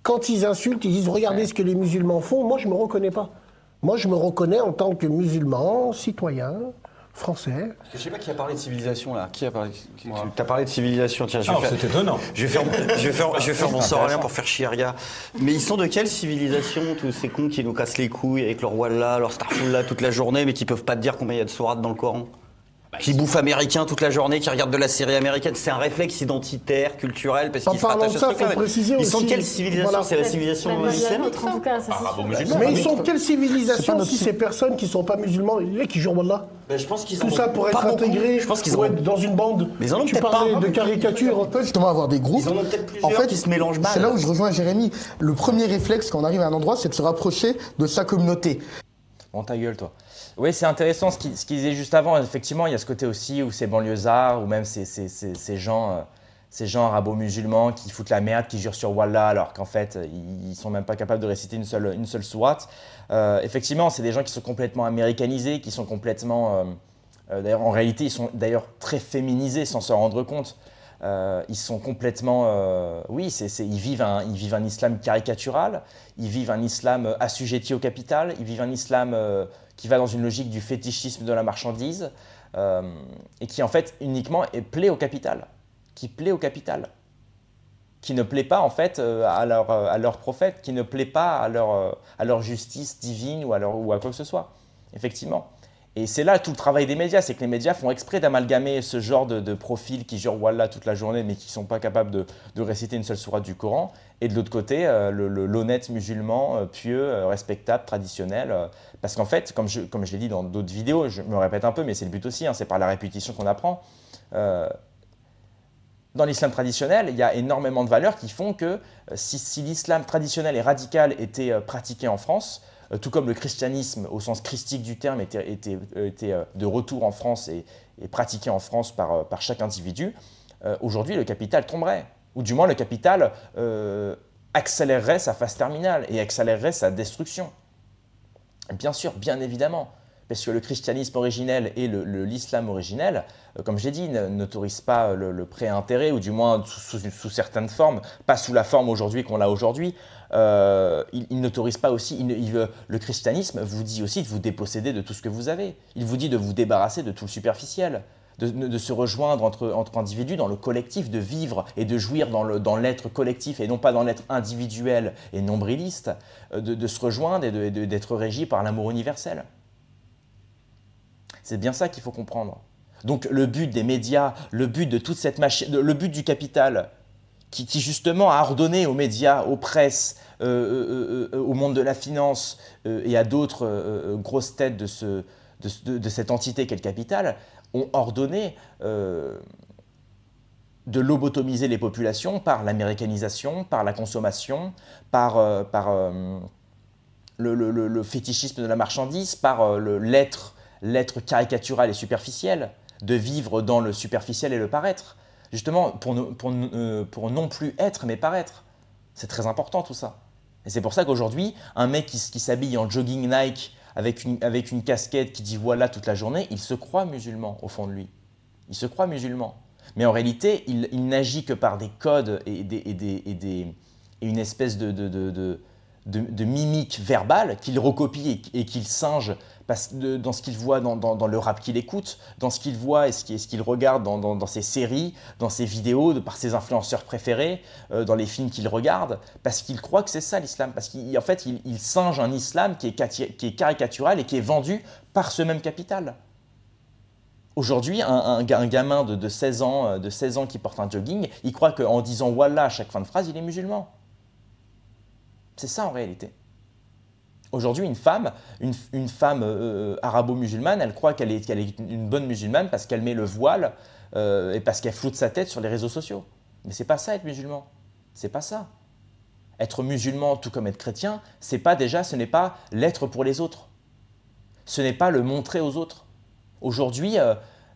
[SPEAKER 3] Quand ils insultent, ils disent regardez ce que les musulmans font. Moi, je ne me reconnais pas. Moi, je me reconnais en tant que musulman, citoyen, français.
[SPEAKER 2] je sais pas qui a parlé de civilisation là. Qui a parlé as parlé de civilisation Tiens, je vais c'est étonnant. Je vais faire, je vais faire, je faire mon pour faire chiaria. Mais ils sont de quelle civilisation tous ces cons qui nous cassent les couilles avec leur walla, leur star là toute la journée, mais qui peuvent pas te dire combien il y a de sourates dans le Coran bah, qui bouffe américain toute la journée, qui regarde de la série américaine. C'est un réflexe identitaire, culturel, parce qu'ils se à ce truc Ils sont quelle civilisation C'est la civilisation musulmane. Bah,
[SPEAKER 4] en tout cas, ça, ah, bah, Mais ils sont quelle
[SPEAKER 2] civilisation
[SPEAKER 3] si ces personnes qui ne sont pas musulmans, et qui jurent Wallah
[SPEAKER 2] ben, je pense qu'ils Tout ça pour être intégré, je pense qu'ils être dans
[SPEAKER 3] une bande. Mais ils en ont tu parlais de caricature. En justement, avoir des groupes. en, fait, qui se mélangent mal. C'est là où je rejoins Jérémy. Le premier réflexe quand on arrive à un endroit, c'est de se rapprocher de sa communauté.
[SPEAKER 1] Bon, ta gueule, toi. Oui, c'est intéressant ce qu'ils disaient juste avant. Effectivement, il y a ce côté aussi où ces banlieusards ou même ces, euh, gens. arabo-musulmans qui foutent la merde, qui jurent sur Wallah, alors qu'en fait, euh, ils sont même pas capables de réciter une seule, une seule sourate. Euh, effectivement, c'est des gens qui sont complètement américanisés, qui sont complètement... en réalité, ils sont d'ailleurs très féminisés sans se rendre compte. Euh, ils sont complètement, euh, oui, ils, vivent un, ils vivent un islam caricatural, ils vivent un islam euh, assujetti au capital, ils vivent un islam qui va dans une logique du fétichisme de la marchandise et qui en fait uniquement est, plaît au capital, qui plaît au capital, qui ne plaît pas en fait à leur, à leur prophète, qui ne plaît pas à leur, à leur justice divine ou ou à quoi que ce soit, effectivement. Et c'est là tout le travail des médias, c'est que les médias font exprès d'amalgamer ce genre de, de profils qui jurent Wallah toute la journée mais qui ne sont pas capables de, réciter une seule sourate du Coran. Et de l'autre côté, euh, le l'honnête musulman euh, pieux, euh, respectable, traditionnel. parce qu'en fait, comme je, l'ai dit dans d'autres vidéos, je me répète un peu, mais c'est le but aussi, hein, c'est par la répétition qu'on apprend. dans l'islam traditionnel, il y a énormément de valeurs qui font que si l'islam traditionnel et radical était pratiqué en France, euh, tout comme le christianisme au sens christique du terme était, euh, euh, de retour en France et, pratiqué en France par, chaque individu, aujourd'hui le capital tomberait, ou du moins le capital accélérerait sa phase terminale et accélérerait sa destruction. Bien sûr, bien évidemment parce que le christianisme originel et l'islam originel, euh, comme j'ai dit, n'autorisent pas le, préintérêt, pré-intérêt, ou du moins sous, certaines formes, pas sous la forme aujourd'hui qu'on l'a aujourd'hui. Euh, il, n'autorise pas aussi, il, le christianisme vous dit aussi de vous déposséder de tout ce que vous avez. Il vous dit de vous débarrasser de tout le superficiel. De, se rejoindre entre, individus dans le collectif, de vivre et de jouir dans l'être collectif et non pas dans l'être individuel et nombriliste, euh, de, de, se rejoindre et d'être régi par l'amour universel. C'est bien ça qu'il faut comprendre. Donc le but des médias, le but de toute cette machine, le but du capital, qui, qui justement a ordonné aux médias, aux presses, euh, euh, euh, au monde de la finance et à d'autres grosses têtes de, cette entité qu'est le capital, ont ordonné de lobotomiser les populations par l'américanisation, par la consommation, par, le, fétichisme de la marchandise, par l'être l'être caricatural et superficiel, de vivre dans le superficiel et le paraître, justement euh, pour, non plus être mais paraître. C'est très important tout ça. Et c'est pour ça qu'aujourd'hui, un mec qui, s'habille en jogging Nike avec une, avec une casquette qui dit voilà toute la journée, il se croit musulman au fond de lui. Il se croit musulman. Mais en réalité, il, n'agit que par des codes et, et, une espèce de de, mimiques mimique verbale qu'il recopie et, qu'il singe dans ce qu'il voit dans, le rap qu'il écoute, dans ce qu'il voit et ce qu'il regarde dans, ses séries, dans ses vidéos, de par ses influenceurs préférés, euh, dans les films qu'il regarde, parce qu'il croit que c'est ça l'islam, parce qu'en fait il, singe un islam qui est, qui est, caricatural et qui est vendu par ce même capital. Aujourd'hui, un, gamin de, 16 ans, euh, de 16 ans qui porte un jogging, il croit qu'en disant Wallah à chaque fin de phrase, il est musulman. C'est ça en réalité. Aujourd'hui, une femme, une, femme euh, euh, arabo-musulmane, elle croit qu'elle est, une bonne musulmane parce qu'elle met le voile euh, et parce qu'elle floute sa tête sur les réseaux sociaux. Mais c'est pas ça être musulman. C'est pas ça. Être musulman, tout comme être chrétien, c'est pas déjà, ce n'est pas l'être pour les autres. Ce n'est pas le montrer aux autres. Aujourd'hui,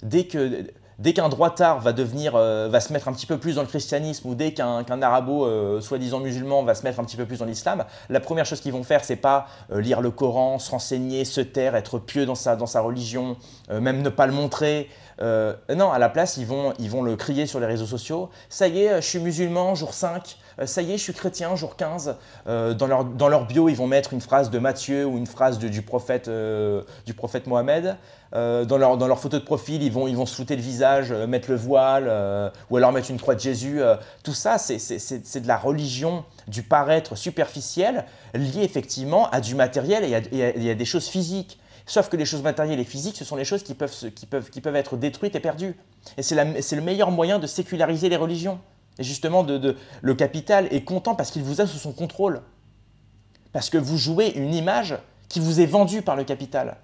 [SPEAKER 1] dès que dès qu'un droitard va devenir, euh, va se mettre un petit peu plus dans le christianisme ou dès qu'un arabo euh, soi-disant musulman va se mettre un petit peu plus dans l'islam, la première chose qu'ils vont faire, c'est pas euh, lire le Coran, se renseigner, se taire, être pieux dans sa, religion, même ne pas le montrer. non, à la place, ils vont, ils vont le crier sur les réseaux sociaux. Ça y est, je suis musulman, jour 5. Euh, ça y est, je suis chrétien, jour 15. Euh, dans, leur, bio, ils vont mettre une phrase de Matthieu ou une phrase du, prophète, euh, du prophète Mohamed. dans, leur, dans photo de profil, ils vont, ils se flouter le visage, mettre le voile, ou alors mettre une croix de Jésus. tout ça, c'est de la religion du paraître superficiel lié effectivement à du matériel et à, a des choses physiques. Sauf que les choses matérielles et physiques, ce sont les choses qui peuvent être détruites et perdues. Et c'est le meilleur moyen de séculariser les religions. Et justement, de, le capital est content parce qu'il vous a sous son contrôle. Parce que vous jouez une image qui vous est vendue par le capital.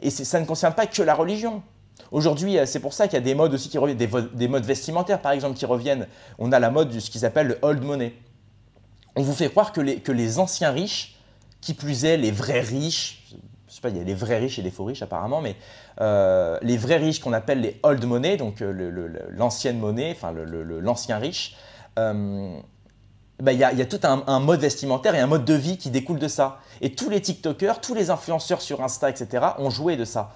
[SPEAKER 1] Et ça ne concerne pas que la religion. Aujourd'hui, euh, c'est pour ça qu'il y a des modes aussi qui reviennent, des, modes vestimentaires par exemple qui reviennent. On a la mode de ce qu'ils appellent le old money. On vous fait croire que les anciens riches, qui plus est les vrais riches, sais pas, il y a les vrais riches et les faux riches apparemment, mais euh, les vrais riches qu'on appelle les old money, donc euh, l'ancienne monnaie, enfin l'ancien riche, euh, bah, il bah, y, y, a tout un, mode vestimentaire et un mode de vie qui découle de ça. Et tous les TikTokers, tous les influenceurs sur Insta, etc., ont joué de ça.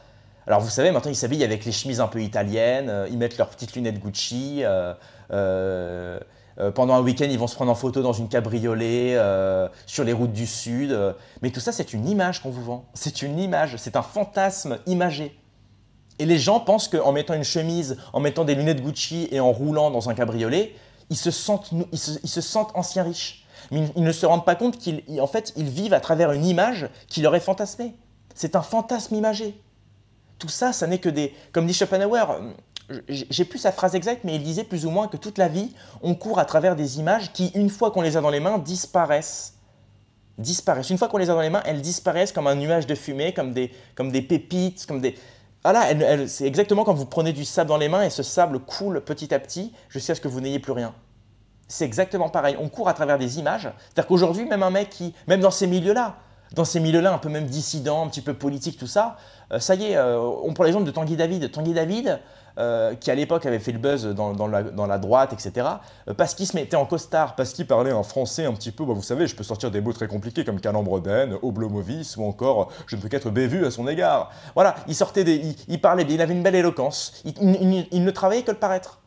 [SPEAKER 1] Alors vous savez, maintenant ils s'habillent avec les chemises un peu italiennes, ils mettent leurs petites lunettes Gucci. Euh, pendant un week-end, ils vont se prendre en photo dans une cabriolet, euh, sur les routes du Sud. Euh. Mais tout ça, c'est une image qu'on vous vend. C'est une image, c'est un fantasme imagé. Et les gens pensent qu'en mettant une chemise, en mettant des lunettes Gucci et en roulant dans un cabriolet, ils se sentent, ils se, sentent anciens riches. Mais ils, ne se rendent pas compte qu'en fait, ils vivent à travers une image qui leur est fantasmée. C'est un fantasme imagé. Tout ça, ça n'est que des... Comme dit Schopenhauer, j'ai plus sa phrase exacte, mais il disait plus ou moins que toute la vie, on court à travers des images qui, une fois qu'on les a dans les mains, disparaissent. Disparaissent. Une fois qu'on les a dans les mains, elles disparaissent comme un nuage de fumée, comme des, comme des pépites, comme des... Voilà, ah c'est exactement quand vous prenez du sable dans les mains et ce sable coule petit à petit jusqu'à ce que vous n'ayez plus rien. C'est exactement pareil. On court à travers des images. C'est-à-dire qu'aujourd'hui, même un mec qui, même dans ces milieux-là, dans ces milieux-là, un peu même dissident, un petit peu politique, tout ça, euh, ça y est, euh, on prend l'exemple de Tanguy David. Tanguy David, euh, qui à l'époque avait fait le buzz dans, la, droite, etc., euh, parce qu'il se mettait en costard, parce qu'il parlait en français un petit peu, bah, vous savez, je peux sortir des mots très compliqués comme Calambroden, Oblomovis, ou encore je ne peux qu'être bévu à son égard. Voilà, il sortait des. Il, parlait bien, il avait une belle éloquence, il, ne travaillait que le paraître.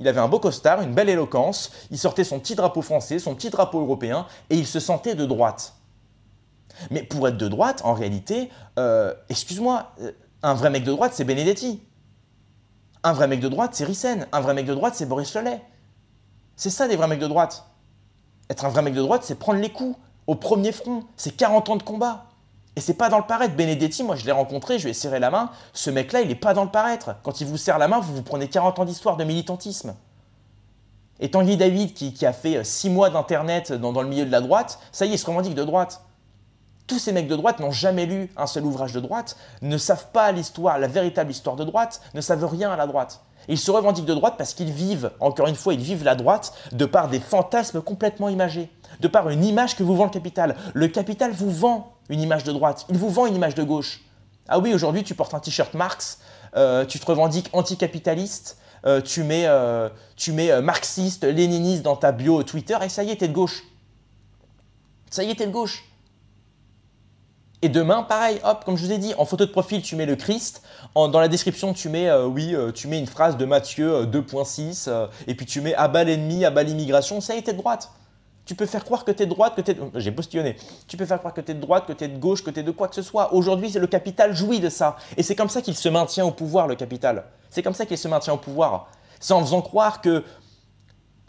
[SPEAKER 1] Il avait un beau costard, une belle éloquence, il sortait son petit drapeau français, son petit drapeau européen, et il se sentait de droite. Mais pour être de droite, en réalité, euh, excuse-moi, un vrai mec de droite, c'est Benedetti. Un vrai mec de droite, c'est Rissen. Un vrai mec de droite, c'est Boris Lelay. C'est ça des vrais mecs de droite. Être un vrai mec de droite, c'est prendre les coups au premier front. C'est 40 ans de combat. Et c'est pas dans le paraître. Benedetti, moi je l'ai rencontré, je lui ai serré la main. Ce mec-là, il est pas dans le paraître. Quand il vous serre la main, vous vous prenez 40 ans d'histoire de militantisme. Et Tanguy David, qui, a fait 6 euh, mois d'internet dans, dans le milieu de la droite, ça y est, il se revendique de droite tous ces mecs de droite n'ont jamais lu un seul ouvrage de droite, ne savent pas l'histoire, la véritable histoire de droite, ne savent rien à la droite. Ils se revendiquent de droite parce qu'ils vivent, encore une fois, ils vivent la droite de par des fantasmes complètement imagés, de par une image que vous vend le capital. Le capital vous vend une image de droite, il vous vend une image de gauche. Ah oui, aujourd'hui tu portes un t-shirt Marx, euh, tu te revendiques anticapitaliste, euh, tu mets, euh, tu mets marxiste, léniniste dans ta bio Twitter et ça y est, t'es de gauche. Ça y est, t'es de gauche. Et demain, pareil, hop, comme je vous ai dit, en photo de profil, tu mets le Christ. En, dans la description, tu mets, euh, oui, euh, tu mets une phrase de Matthieu 2.6, euh, et puis tu mets à bas l'ennemi, à bas l'immigration, ça y est, t'es de droite. Tu peux faire croire que t'es de droite, que t'es. De... J'ai postillonné. Tu peux faire croire que t'es de droite, que t'es de gauche, que t'es de quoi que ce soit. Aujourd'hui, c'est le capital jouit de ça. Et c'est comme ça qu'il se maintient au pouvoir, le capital. C'est comme ça qu'il se maintient au pouvoir. C'est en faisant croire que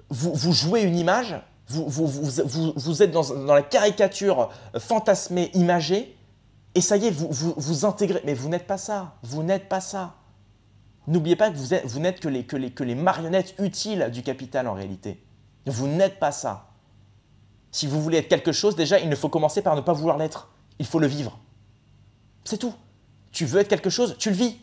[SPEAKER 1] vous, jouez une image, vous, êtes dans, dans la caricature fantasmée, imagée, et ça y est, vous, vous, intégrez. Mais vous n'êtes pas ça. Vous n'êtes pas ça. N'oubliez pas que vous, vous n'êtes que les, que, que les marionnettes utiles du capital en réalité. Vous n'êtes pas ça. Si vous voulez être quelque chose, déjà, il ne faut commencer par ne pas vouloir l'être. Il faut le vivre. C'est tout. Tu veux être quelque chose, tu le vis.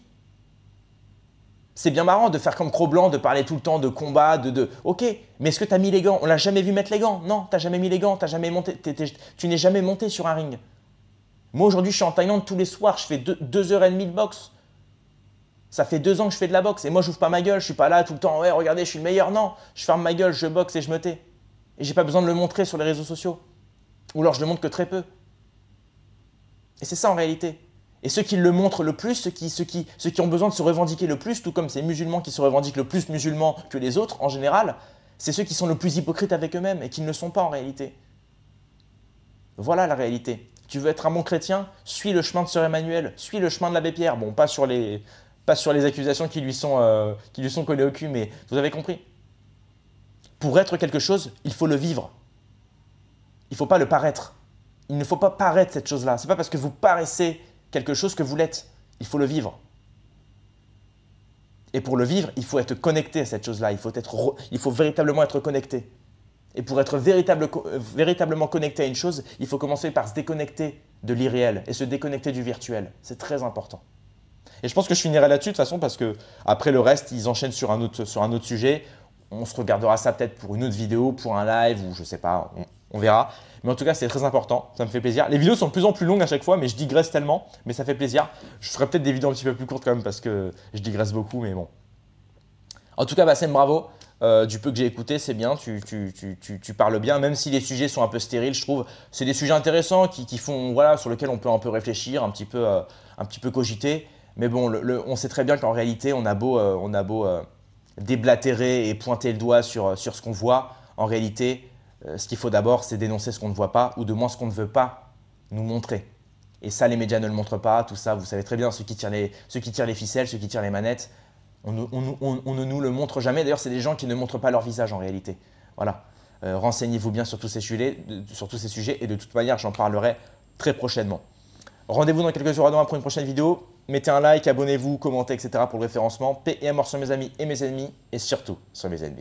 [SPEAKER 1] C'est bien marrant de faire comme Cro-Blanc, de parler tout le temps de combat, de... de... Ok, mais est-ce que as mis les gants On l'a jamais vu mettre les gants. Non, t'as jamais mis les gants, jamais monté, tu n'es jamais monté sur un ring. Moi, aujourd'hui, je suis en Thaïlande tous les soirs, je fais 2 h demie de boxe. Ça fait deux ans que je fais de la boxe et moi, j'ouvre pas ma gueule, je suis pas là tout le temps, ouais, regardez, je suis le meilleur. Non, je ferme ma gueule, je boxe et je me tais. Et j'ai pas besoin de le montrer sur les réseaux sociaux. Ou alors, je le montre que très peu. Et c'est ça en réalité. Et ceux qui le montrent le plus, ceux qui, ceux, qui, ont besoin de se revendiquer le plus, tout comme ces musulmans qui se revendiquent le plus musulmans que les autres en général, c'est ceux qui sont le plus hypocrites avec eux-mêmes et qui ne le sont pas en réalité. Voilà la réalité. Tu veux être un bon chrétien Suis le chemin de Sœur Emmanuel, suis le chemin de l'abbé Pierre. Bon, pas sur les, pas sur les accusations qui lui, sont, euh, qui lui sont collées au cul, mais vous avez compris. Pour être quelque chose, il faut le vivre. Il ne faut pas le paraître. Il ne faut pas paraître cette chose-là. C'est pas parce que vous paraissez quelque chose que vous l'êtes. Il faut le vivre. Et pour le vivre, il faut être connecté à cette chose-là. Il, faut être, il faut véritablement être connecté. Et pour être euh, véritablement connecté à une chose, il faut commencer par se déconnecter de l'irréel et se déconnecter du virtuel. C'est très important. Et je pense que je finirai là-dessus de toute façon parce que après le reste, ils enchaînent sur un autre, sur un autre sujet. On se regardera ça peut-être pour une autre vidéo, pour un live ou je sais pas, on, verra. Mais en tout cas, c'est très important, ça me fait plaisir. Les vidéos sont de plus en plus longues à chaque fois, mais je digresse tellement, mais ça fait plaisir. Je ferai peut-être des vidéos un petit peu plus courtes quand même parce que je digresse beaucoup, mais bon. En tout cas, Bassem, bravo. Euh, du peu que j'ai écouté, c'est bien, tu, parles bien, même si les sujets sont un peu stériles, je trouve. C'est des sujets intéressants qui, font, voilà, sur lesquels on peut un peu réfléchir, un petit peu, euh, un petit peu cogiter. Mais bon, on sait très bien qu'en réalité, on a beau, euh, on a beau déblatérer et pointer le doigt sur, ce qu'on voit. En réalité, ce qu'il faut d'abord, c'est dénoncer ce qu'on ne voit pas, ou de moins ce qu'on ne veut pas nous montrer. Et ça, les médias ne le montrent pas, tout ça, vous savez très bien, ceux qui les, ceux qui tirent les ficelles, ceux qui tirent les manettes, on, ne nous le montre jamais. D'ailleurs, c'est des gens qui ne montrent pas leur visage en réalité. Voilà. Euh, renseignez-vous bien sur tous, ces sujets, sur tous ces sujets et de toute manière, j'en parlerai très prochainement. Rendez-vous dans quelques heures dans pour une prochaine vidéo. Mettez un like, abonnez-vous, commentez, etc. pour le référencement. Paix et amour sur mes amis et mes ennemis et surtout sur mes ennemis.